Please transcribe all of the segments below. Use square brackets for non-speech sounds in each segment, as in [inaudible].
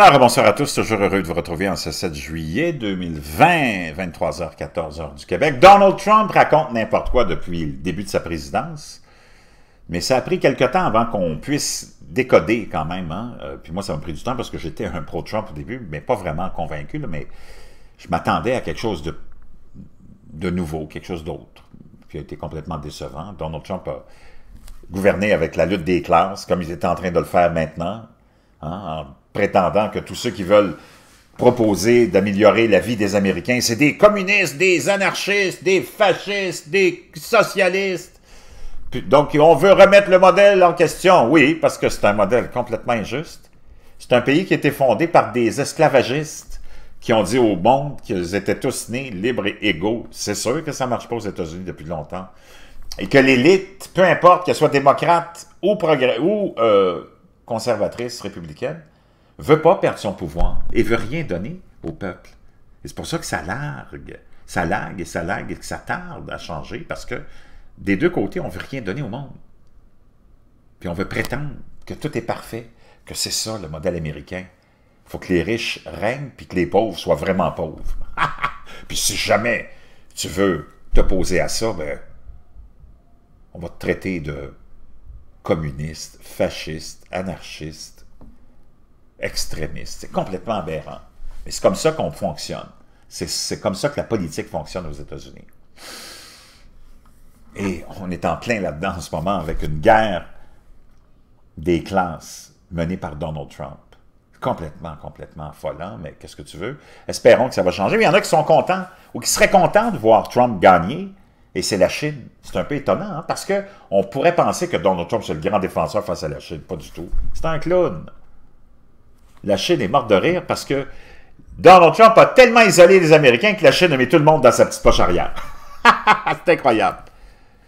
Alors, bonsoir à tous. Toujours heureux de vous retrouver en ce 7 juillet 2020, 23h, 14h du Québec. Donald Trump raconte n'importe quoi depuis le début de sa présidence. Mais ça a pris quelque temps avant qu'on puisse décoder quand même. Hein. Euh, puis moi, ça m'a pris du temps parce que j'étais un pro-Trump au début, mais pas vraiment convaincu. mais je m'attendais à quelque chose de, nouveau, quelque chose d'autre, qui a été complètement décevant. Donald Trump a gouverné avec la lutte des classes, comme il était en train de le faire maintenant, hein, prétendant que tous ceux qui veulent proposer d'améliorer la vie des Américains, c'est des communistes, des anarchistes, des fascistes, des socialistes. Donc, on veut remettre le modèle en question. Oui, parce que c'est un modèle complètement injuste. C'est un pays qui a été fondé par des esclavagistes qui ont dit au monde qu'ils étaient tous nés libres et égaux. C'est sûr que ça ne marche pas aux États-Unis depuis longtemps. Et que l'élite, peu importe qu'elle soit démocrate ou, ou euh, conservatrice républicaine, veut pas perdre son pouvoir et veut rien donner au peuple. Et c'est pour ça que ça largue, ça lague et ça lague et que ça tarde à changer parce que des deux côtés, on veut rien donner au monde. Puis on veut prétendre que tout est parfait, que c'est ça le modèle américain. Il faut que les riches règnent puis que les pauvres soient vraiment pauvres. [laughs] puis si jamais tu veux t'opposer à ça, ben, on va te traiter de communiste, fasciste, anarchiste, extrémiste. C'est complètement aberrant. Mais c'est comme ça qu'on fonctionne. C'est comme ça que la politique fonctionne aux États-Unis. Et on est en plein là-dedans en ce moment avec une guerre des classes menée par Donald Trump. Complètement, complètement affolant, mais qu'est-ce que tu veux? Espérons que ça va changer. Mais il y en a qui sont contents ou qui seraient contents de voir Trump gagner, et c'est la Chine. C'est un peu étonnant, hein, parce qu'on pourrait penser que Donald Trump, c'est le grand défenseur face à la Chine. Pas du tout. C'est un clown. La Chine est morte de rire parce que Donald Trump a tellement isolé les Américains que la Chine a mis tout le monde dans sa petite poche arrière. [laughs] c'est incroyable.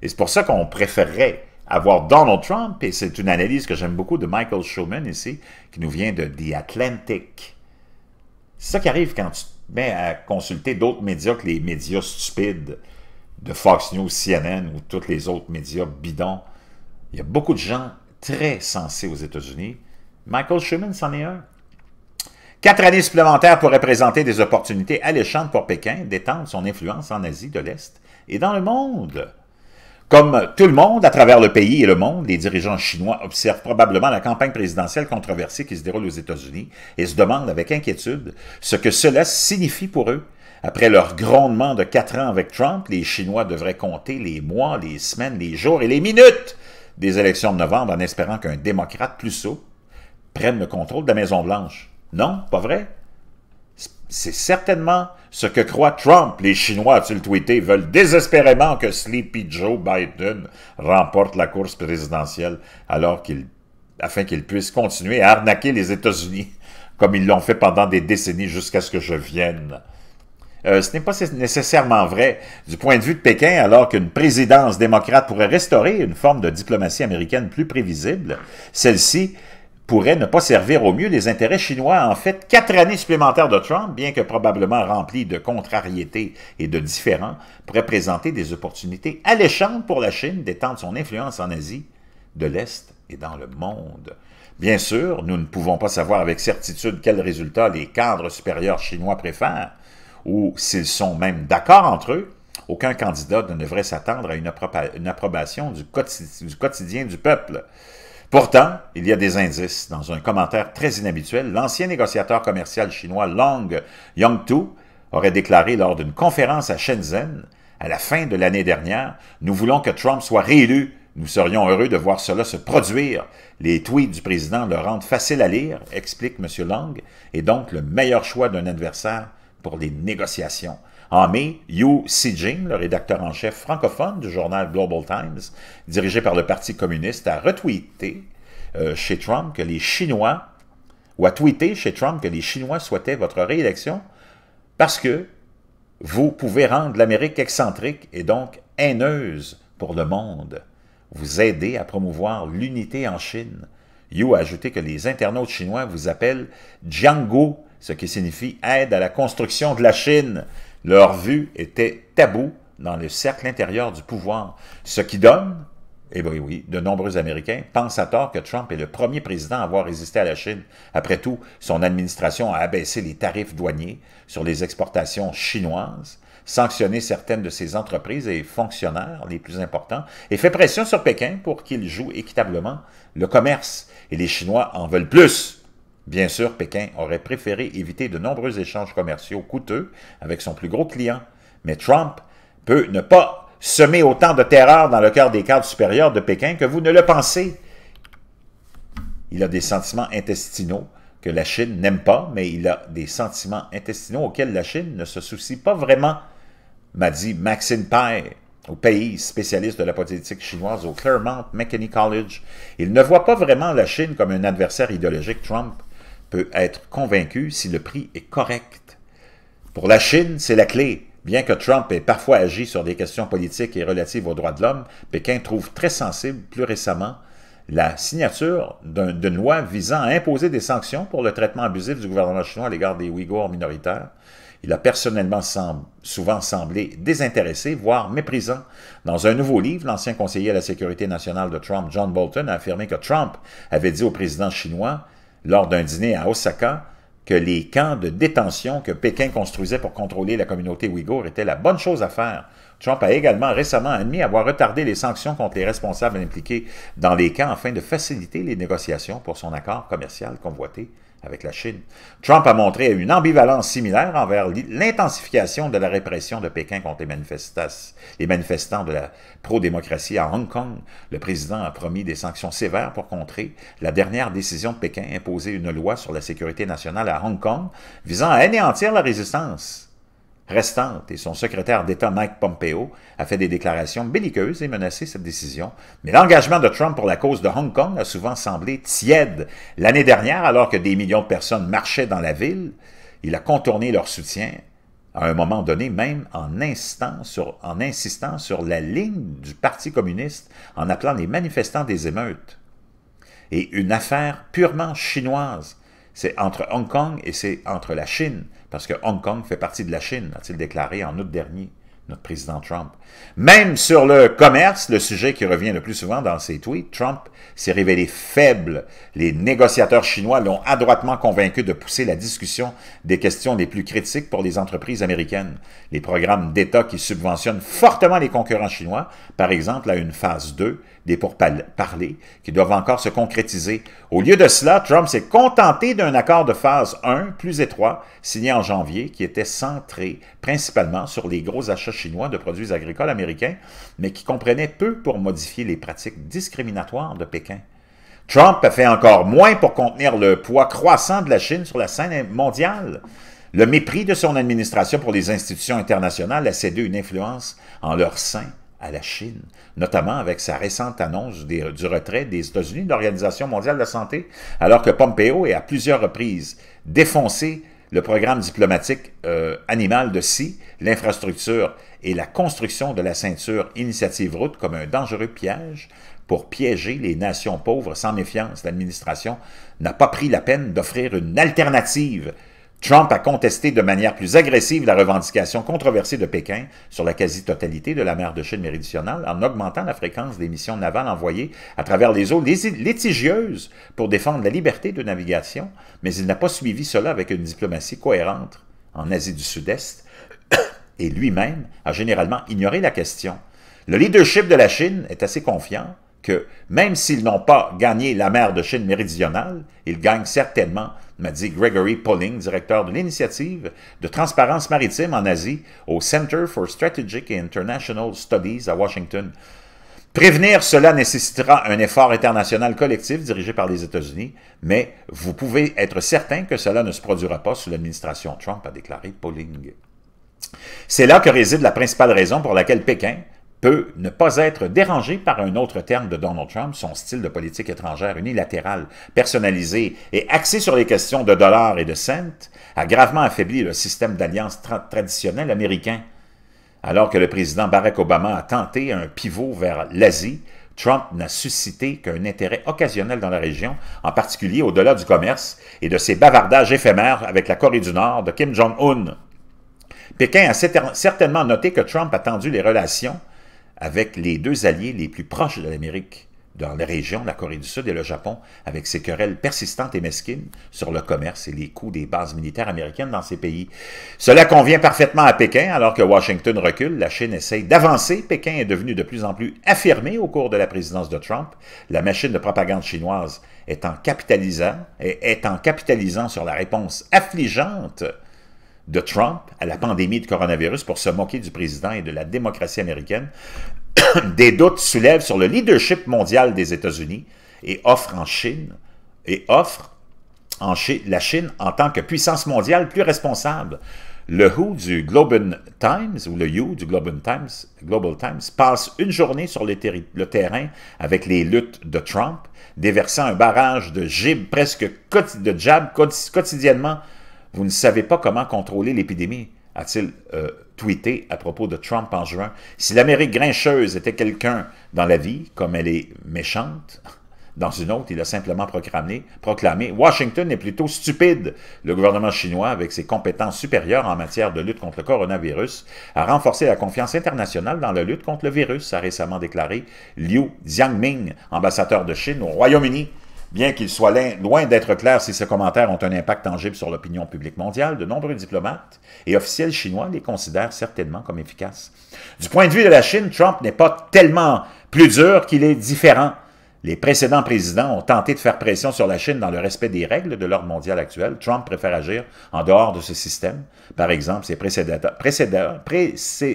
Et c'est pour ça qu'on préférerait avoir Donald Trump, et c'est une analyse que j'aime beaucoup de Michael Schuman ici, qui nous vient de The Atlantic. C'est ça qui arrive quand tu te mets à consulter d'autres médias que les médias stupides de Fox News, CNN ou tous les autres médias bidons. Il y a beaucoup de gens très sensés aux États-Unis. Michael Schuman, c'en est un. Quatre années supplémentaires pourraient présenter des opportunités alléchantes pour Pékin d'étendre son influence en Asie de l'Est et dans le monde. Comme tout le monde à travers le pays et le monde, les dirigeants chinois observent probablement la campagne présidentielle controversée qui se déroule aux États-Unis et se demandent avec inquiétude ce que cela signifie pour eux. Après leur grondement de quatre ans avec Trump, les Chinois devraient compter les mois, les semaines, les jours et les minutes des élections de novembre en espérant qu'un démocrate plus sot prenne le contrôle de la Maison-Blanche. Non, pas vrai? C'est certainement ce que croit Trump. Les Chinois, a-t-il tweeté, veulent désespérément que Sleepy Joe Biden remporte la course présidentielle alors qu'il, afin qu'il puisse continuer à arnaquer les États-Unis [laughs] comme ils l'ont fait pendant des décennies jusqu'à ce que je vienne. Euh, ce n'est pas nécessairement vrai du point de vue de Pékin, alors qu'une présidence démocrate pourrait restaurer une forme de diplomatie américaine plus prévisible. Celle-ci pourrait ne pas servir au mieux les intérêts chinois. En fait, quatre années supplémentaires de Trump, bien que probablement remplies de contrariétés et de différends, pourraient présenter des opportunités alléchantes pour la Chine d'étendre son influence en Asie, de l'Est et dans le monde. Bien sûr, nous ne pouvons pas savoir avec certitude quels résultats les cadres supérieurs chinois préfèrent, ou s'ils sont même d'accord entre eux, aucun candidat ne devrait s'attendre à une, approbation du quotidien du peuple. Pourtant, il y a des indices. Dans un commentaire très inhabituel, l'ancien négociateur commercial chinois Long Yongtu aurait déclaré lors d'une conférence à Shenzhen, à la fin de l'année dernière, « Nous voulons que Trump soit réélu. Nous serions heureux de voir cela se produire. Les tweets du président le rendent facile à lire, explique M. Long, et donc le meilleur choix d'un adversaire pour les négociations. En mai, Yu Sijing, le rédacteur en chef francophone du journal Global Times, dirigé par le Parti communiste, a retweeté euh, chez Trump que les Chinois, ou a tweeté chez Trump que les Chinois souhaitaient votre réélection parce que vous pouvez rendre l'Amérique excentrique et donc haineuse pour le monde. Vous aidez à promouvoir l'unité en Chine. Yu a ajouté que les internautes chinois vous appellent Django ce qui signifie aide à la construction de la Chine. Leur vue était taboue dans le cercle intérieur du pouvoir, ce qui donne, eh bien oui, de nombreux Américains pensent à tort que Trump est le premier président à avoir résisté à la Chine. Après tout, son administration a abaissé les tarifs douaniers sur les exportations chinoises, sanctionné certaines de ses entreprises et fonctionnaires les plus importants, et fait pression sur Pékin pour qu'il joue équitablement le commerce. Et les Chinois en veulent plus. Bien sûr, Pékin aurait préféré éviter de nombreux échanges commerciaux coûteux avec son plus gros client, mais Trump peut ne pas semer autant de terreur dans le cœur des cadres supérieurs de Pékin que vous ne le pensez. Il a des sentiments intestinaux que la Chine n'aime pas, mais il a des sentiments intestinaux auxquels la Chine ne se soucie pas vraiment, m'a dit Maxine Pai, au pays spécialiste de la politique chinoise au Claremont McKinney College. Il ne voit pas vraiment la Chine comme un adversaire idéologique Trump peut être convaincu si le prix est correct. Pour la Chine, c'est la clé. Bien que Trump ait parfois agi sur des questions politiques et relatives aux droits de l'homme, Pékin trouve très sensible, plus récemment, la signature d'une loi visant à imposer des sanctions pour le traitement abusif du gouvernement chinois à l'égard des Ouïghours minoritaires. Il a personnellement semble, souvent semblé désintéressé, voire méprisant. Dans un nouveau livre, l'ancien conseiller à la sécurité nationale de Trump, John Bolton, a affirmé que Trump avait dit au président chinois lors d'un dîner à Osaka que les camps de détention que Pékin construisait pour contrôler la communauté ouïghour étaient la bonne chose à faire. Trump a également récemment admis avoir retardé les sanctions contre les responsables impliqués dans les camps afin de faciliter les négociations pour son accord commercial convoité avec la Chine. Trump a montré une ambivalence similaire envers l'intensification de la répression de Pékin contre les, manifestants de la pro-démocratie à Hong Kong. Le président a promis des sanctions sévères pour contrer la dernière décision de Pékin imposer une loi sur la sécurité nationale à Hong Kong visant à anéantir la résistance restante et son secrétaire d'État Mike Pompeo a fait des déclarations belliqueuses et menacé cette décision. Mais l'engagement de Trump pour la cause de Hong Kong a souvent semblé tiède. L'année dernière, alors que des millions de personnes marchaient dans la ville, il a contourné leur soutien à un moment donné, même en, en insistant sur la ligne du Parti communiste en appelant les manifestants des émeutes. Et une affaire purement chinoise, c'est entre Hong Kong et c'est entre la Chine parce que Hong Kong fait partie de la Chine, a-t-il déclaré en août dernier président Trump. Même sur le commerce, le sujet qui revient le plus souvent dans ses tweets, Trump s'est révélé faible. Les négociateurs chinois l'ont adroitement convaincu de pousser la discussion des questions les plus critiques pour les entreprises américaines. Les programmes d'État qui subventionnent fortement les concurrents chinois, par exemple à une phase 2 des pourparlers, qui doivent encore se concrétiser. Au lieu de cela, Trump s'est contenté d'un accord de phase 1 plus étroit, signé en janvier, qui était centré principalement sur les gros achats chinois de produits agricoles américains, mais qui comprenait peu pour modifier les pratiques discriminatoires de Pékin. Trump a fait encore moins pour contenir le poids croissant de la Chine sur la scène mondiale. Le mépris de son administration pour les institutions internationales a cédé une influence en leur sein à la Chine, notamment avec sa récente annonce du retrait des États-Unis de l'Organisation mondiale de la santé, alors que Pompeo est à plusieurs reprises défoncé le programme diplomatique euh, animal de si l'infrastructure et la construction de la ceinture Initiative Route comme un dangereux piège pour piéger les nations pauvres sans méfiance. L'administration n'a pas pris la peine d'offrir une alternative Trump a contesté de manière plus agressive la revendication controversée de Pékin sur la quasi-totalité de la mer de Chine méridionale en augmentant la fréquence des missions navales envoyées à travers les eaux litigieuses pour défendre la liberté de navigation, mais il n'a pas suivi cela avec une diplomatie cohérente en Asie du Sud-Est [coughs] et lui-même a généralement ignoré la question. Le leadership de la Chine est assez confiant que, même s'ils n'ont pas gagné la mer de Chine méridionale, ils gagnent certainement m'a dit Gregory Polling, directeur de l'initiative de transparence maritime en Asie au Center for Strategic and International Studies à Washington. Prévenir cela nécessitera un effort international collectif dirigé par les États-Unis, mais vous pouvez être certain que cela ne se produira pas sous l'administration Trump, a déclaré Polling. C'est là que réside la principale raison pour laquelle Pékin peut ne pas être dérangé par un autre terme de Donald Trump, son style de politique étrangère unilatérale, personnalisé et axé sur les questions de dollars et de cents, a gravement affaibli le système d'alliance traditionnel américain. Alors que le président Barack Obama a tenté un pivot vers l'Asie, Trump n'a suscité qu'un intérêt occasionnel dans la région, en particulier au-delà du commerce et de ses bavardages éphémères avec la Corée du Nord de Kim Jong-un. Pékin a certainement noté que Trump a tendu les relations avec les deux alliés les plus proches de l'Amérique dans la région, la Corée du Sud et le Japon, avec ses querelles persistantes et mesquines sur le commerce et les coûts des bases militaires américaines dans ces pays. Cela convient parfaitement à Pékin, alors que Washington recule, la Chine essaye d'avancer, Pékin est devenu de plus en plus affirmé au cours de la présidence de Trump, la machine de propagande chinoise est en capitalisant, est en capitalisant sur la réponse affligeante de Trump à la pandémie de coronavirus pour se moquer du président et de la démocratie américaine, [coughs] des doutes soulèvent sur le leadership mondial des États-Unis et offre en Chine et offre en Chine, la Chine en tant que puissance mondiale plus responsable. Le WHO du Global Times, ou le You du Global Times, Global Times passe une journée sur le, terrain avec les luttes de Trump, déversant un barrage de jib presque de jab quotidiennement vous ne savez pas comment contrôler l'épidémie, a-t-il euh, tweeté à propos de Trump en juin. Si l'Amérique grincheuse était quelqu'un dans la vie, comme elle est méchante, [laughs] dans une autre, il a simplement proclamé, proclamé Washington est plutôt stupide. Le gouvernement chinois, avec ses compétences supérieures en matière de lutte contre le coronavirus, a renforcé la confiance internationale dans la lutte contre le virus, a récemment déclaré Liu Xiangming, ambassadeur de Chine au Royaume-Uni. Bien qu'il soit loin d'être clair si ces commentaires ont un impact tangible sur l'opinion publique mondiale, de nombreux diplomates et officiels chinois les considèrent certainement comme efficaces. Du point de vue de la Chine, Trump n'est pas tellement plus dur qu'il est différent. Les précédents présidents ont tenté de faire pression sur la Chine dans le respect des règles de l'ordre mondial actuel. Trump préfère agir en dehors de ce système. Par exemple, ses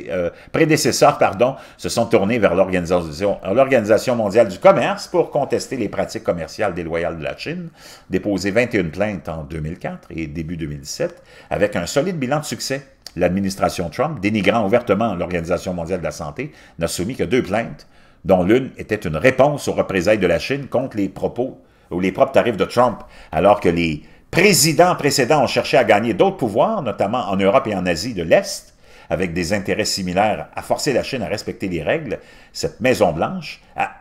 euh, prédécesseurs pardon, se sont tournés vers l'Organisation mondiale du commerce pour contester les pratiques commerciales déloyales de la Chine, déposé 21 plaintes en 2004 et début 2017, avec un solide bilan de succès. L'administration Trump, dénigrant ouvertement l'Organisation mondiale de la santé, n'a soumis que deux plaintes dont l'une était une réponse aux représailles de la Chine contre les propos ou les propres tarifs de Trump, alors que les présidents précédents ont cherché à gagner d'autres pouvoirs, notamment en Europe et en Asie de l'Est, avec des intérêts similaires à forcer la Chine à respecter les règles, cette Maison-Blanche a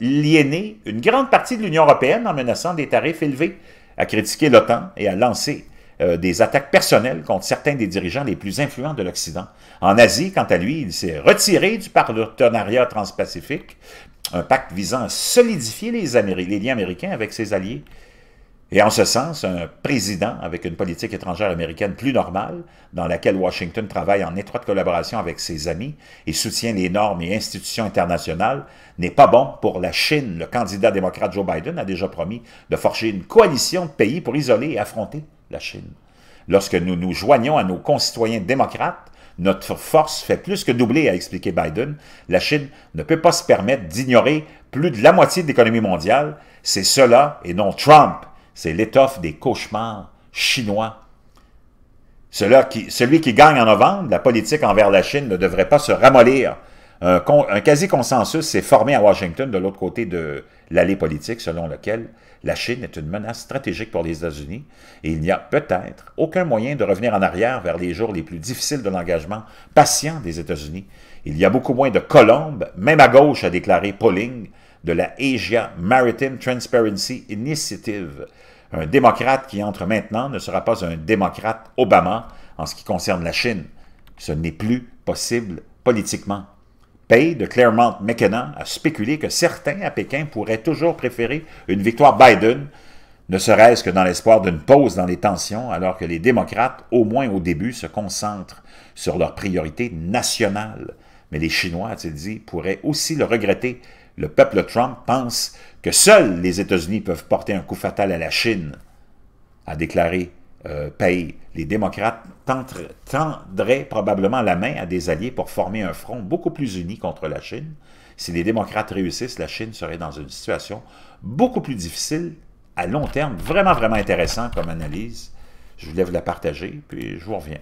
aliéné une grande partie de l'Union européenne en menaçant des tarifs élevés, a critiqué l'OTAN et a lancé euh, des attaques personnelles contre certains des dirigeants les plus influents de l'Occident. En Asie, quant à lui, il s'est retiré du partenariat transpacifique, un pacte visant à solidifier les liens américains avec ses alliés. Et en ce sens, un président avec une politique étrangère américaine plus normale, dans laquelle Washington travaille en étroite collaboration avec ses amis et soutient les normes et institutions internationales, n'est pas bon pour la Chine. Le candidat démocrate Joe Biden a déjà promis de forger une coalition de pays pour isoler et affronter la Chine. Lorsque nous nous joignons à nos concitoyens démocrates, notre force fait plus que doubler, a expliqué Biden. La Chine ne peut pas se permettre d'ignorer plus de la moitié de l'économie mondiale. C'est cela et non Trump. C'est l'étoffe des cauchemars chinois. celui qui gagne en novembre, la politique envers la Chine ne devrait pas se ramollir. un quasi-consensus s'est formé à Washington de l'autre côté de l'allée politique, selon lequel la Chine est une menace stratégique pour les États-Unis et il n'y a peut-être aucun moyen de revenir en arrière vers les jours les plus difficiles de l'engagement patient des États-Unis. Il y a beaucoup moins de colombes, même à gauche, a déclaré Pauling de la Asia Maritime Transparency Initiative. Un démocrate qui entre maintenant ne sera pas un démocrate Obama en ce qui concerne la Chine. Ce n'est plus possible politiquement de Claremont-McKenna a spéculé que certains à Pékin pourraient toujours préférer une victoire Biden, ne serait-ce que dans l'espoir d'une pause dans les tensions, alors que les démocrates, au moins au début, se concentrent sur leurs priorités nationales. Mais les Chinois, a-t-il dit, pourraient aussi le regretter. Le peuple Trump pense que seuls les États-Unis peuvent porter un coup fatal à la Chine, a déclaré euh, les démocrates tendraient probablement la main à des alliés pour former un front beaucoup plus uni contre la Chine. Si les démocrates réussissent, la Chine serait dans une situation beaucoup plus difficile à long terme. Vraiment, vraiment intéressant comme analyse. Je voulais vous la partager, puis je vous reviens.